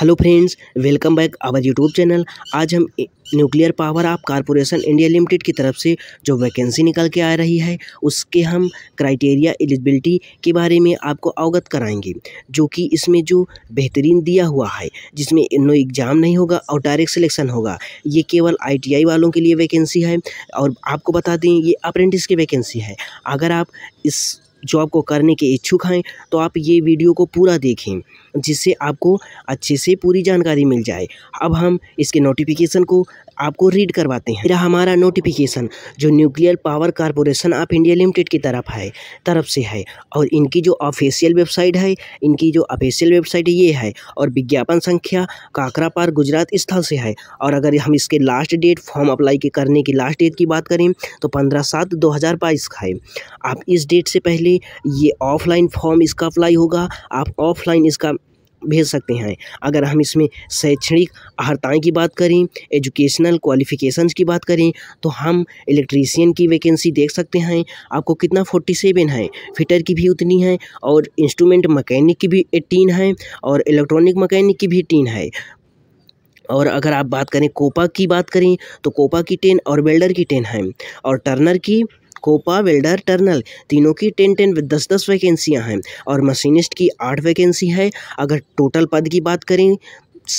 hello friends welcome back our YouTube channel आज हम nuclear power of corporation India limited की तरफ से जो वैकेंसी निकल के आ रही है उसके हम क्राइटेरिया एलिजिबिलिटी के बारे में आपको अवगत कराएंगे जो कि इसमें जो बेहतरीन दिया हुआ है जिसमें नो एग्ज़ाम नहीं होगा और डायरेक्ट सिलेक्शन होगा ये केवल आईटीआई वालों के लिए वैकेंसी है और आपको बता दें ये अप्रेंटिस की वैकेंसी है अगर आप इस जॉब को करने के इच्छुक हैं तो आप ये वीडियो को पूरा देखें जिससे आपको अच्छे से पूरी जानकारी मिल जाए अब हम इसके नोटिफिकेशन को आपको रीड करवाते हैं मेरा हमारा नोटिफिकेशन जो nuclear power corporation of India limited की तरफ है तरफ से है और इनकी जो ऑफिशियल वेबसाइट है इनकी जो ऑफिशियल वेबसाइट ये है और विज्ञापन संख्या काकरा पार गुजरात स्थल से है और अगर हम इसके लास्ट डेट फॉर्म अप्लाई के करने की लास्ट डेट की बात करें तो पंद्रह सात दो हज़ार बाईस का है आप इस डेट से पहले लिए ये ऑफलाइन फॉर्म इसका अप्लाई होगा आप ऑफलाइन इसका भेज सकते हैं अगर हम इसमें शैक्षणिक अर्हताएँ की बात करें एजुकेशनल क्वालिफिकेशंस की बात करें तो हम इलेक्ट्रीसियन की वैकेंसी देख सकते हैं आपको कितना फोर्टी सेवन है फिटर की भी उतनी है और इंस्ट्रूमेंट मकैनिक की भी एटीन है और इलेक्ट्रॉनिक मकैनिक की भी एटीन है और अगर आप बात करें कोपा की बात करें तो कोपा की टेन और वेल्डर की टेन है और टर्नर की कोपा वेल्डर टर्नल तीनों की टेन टेन दस दस वैकेंसियाँ हैं और मशीनिस्ट की आठ वैकेंसी है अगर टोटल पद की बात करें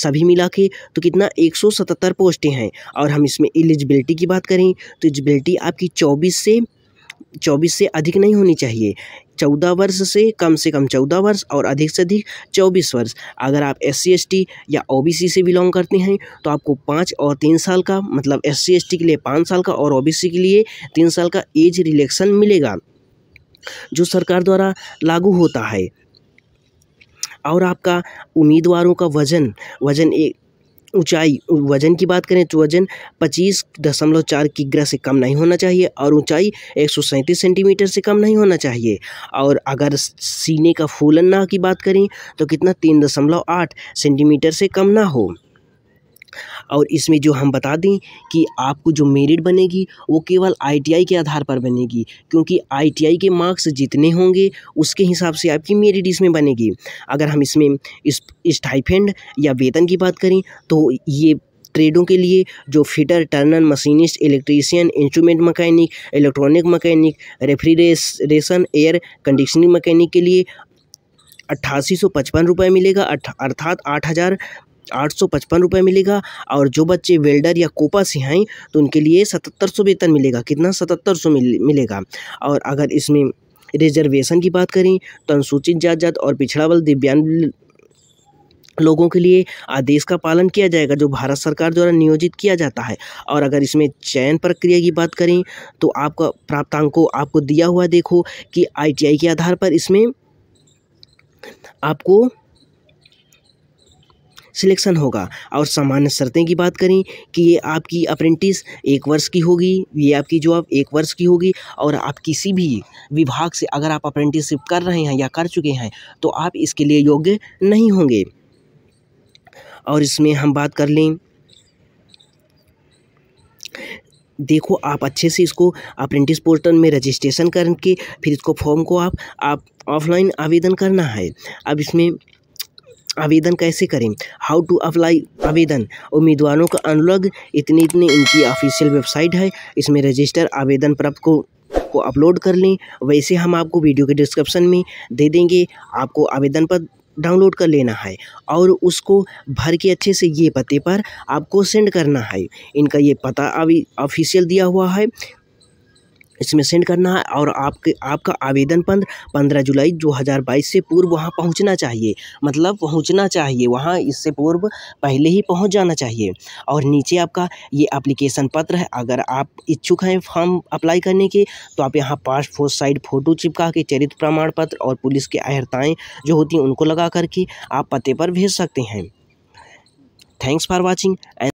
सभी मिला के तो कितना 177 पोस्टें हैं और हम इसमें एलिजिबिलिटी की बात करें तो एलिजिबिलिटी आपकी 24 से चौबीस से अधिक नहीं होनी चाहिए चौदह वर्ष से कम से कम चौदह वर्ष और अधिक से अधिक चौबीस वर्ष अगर आप एस सी या ओ से बिलोंग करते हैं तो आपको पाँच और तीन साल का मतलब एस सी के लिए पाँच साल का और ओ के लिए तीन साल का एज रिलेक्शन मिलेगा जो सरकार द्वारा लागू होता है और आपका उम्मीदवारों का वजन वजन एक ऊंचाई वज़न की बात करें तो वज़न पच्चीस दशमलव चार किग्रा से कम नहीं होना चाहिए और ऊंचाई एक सौ सैंतीस सेंटीमीटर से कम नहीं होना चाहिए और अगर सीने का फूलन ना की बात करें तो कितना तीन दशमलव आठ सेंटीमीटर से कम ना हो और इसमें जो हम बता दें कि आपको जो मेरिट बनेगी वो केवल आईटीआई के आधार पर बनेगी क्योंकि आईटीआई के मार्क्स जितने होंगे उसके हिसाब से आपकी मेरिट इसमें बनेगी अगर हम इसमें इस स्टाइफेंड या वेतन की बात करें तो ये ट्रेडों के लिए जो fitter turner machinist electrician instrument mechanic electronic mechanic refrigeration air conditioning mechanic के लिए अट्ठासी सौ पचपन रुपये मिलेगा अर्थात आठ हज़ार आठ सौ पचपन रुपये मिलेगा और जो बच्चे वेल्डर या कोपा से हैं तो उनके लिए सतहत्तर सौ वेतन मिलेगा कितना सतहत्तर सौ मिल, मिलेगा और अगर इसमें रिजर्वेशन की बात करें तो अनुसूचित जात जात और पिछड़ा बल दिव्यांग लोगों के लिए आदेश का पालन किया जाएगा जो भारत सरकार द्वारा नियोजित किया जाता है और अगर इसमें चयन प्रक्रिया की बात करें तो आपका प्राप्तांकों आपको दिया हुआ देखो कि आईटीआई के आधार पर इसमें आपको सिलेक्शन होगा और सामान्य शर्तें की बात करें कि ये आपकी अप्रेंटिस एक वर्ष की होगी ये आपकी जॉब एक वर्ष की होगी और आप किसी भी विभाग से अगर आप अप्रेंटिसशिप कर रहे हैं या कर चुके हैं तो आप इसके लिए योग्य नहीं होंगे और इसमें हम बात कर लें देखो आप अच्छे से इसको अप्रेंटिस पोर्टल में रजिस्ट्रेशन करके फिर इसको फॉर्म को आप आप ऑफलाइन आवेदन करना है अब इसमें आवेदन कैसे करें हाउ टू अप्लाई आवेदन उम्मीदवारों का अनुलग इतनी इतनी इनकी ऑफिशियल वेबसाइट है इसमें रजिस्टर आवेदन प्राप्त को को अपलोड कर लें वैसे हम आपको वीडियो के डिस्क्रिप्शन में दे देंगे आपको आवेदन पत्र डाउनलोड कर लेना है और उसको भर के अच्छे से ये पते पर आपको सेंड करना है इनका ये पता अभी ऑफिशियल दिया हुआ है इसमें सेंड करना है और आपके आपका आवेदन पत्र पंद्रह जुलाई दो हज़ार बाईस से पूर्व वहाँ पहुँचना चाहिए मतलब पहुँचना चाहिए वहाँ इससे पूर्व पहले ही पहुँच जाना चाहिए और नीचे आपका ये अप्लीकेशन पत्र है अगर आप इच्छुक हैं फॉर्म अप्लाई करने के तो आप यहाँ पासपोर्ट साइड फ़ोटो चिपका के चरित्र प्रमाण पत्र और पुलिस की अहर्ताएँ जो होती हैं उनको लगा करके आप पते पर भेज सकते हैं थैंक्स फॉर वॉचिंग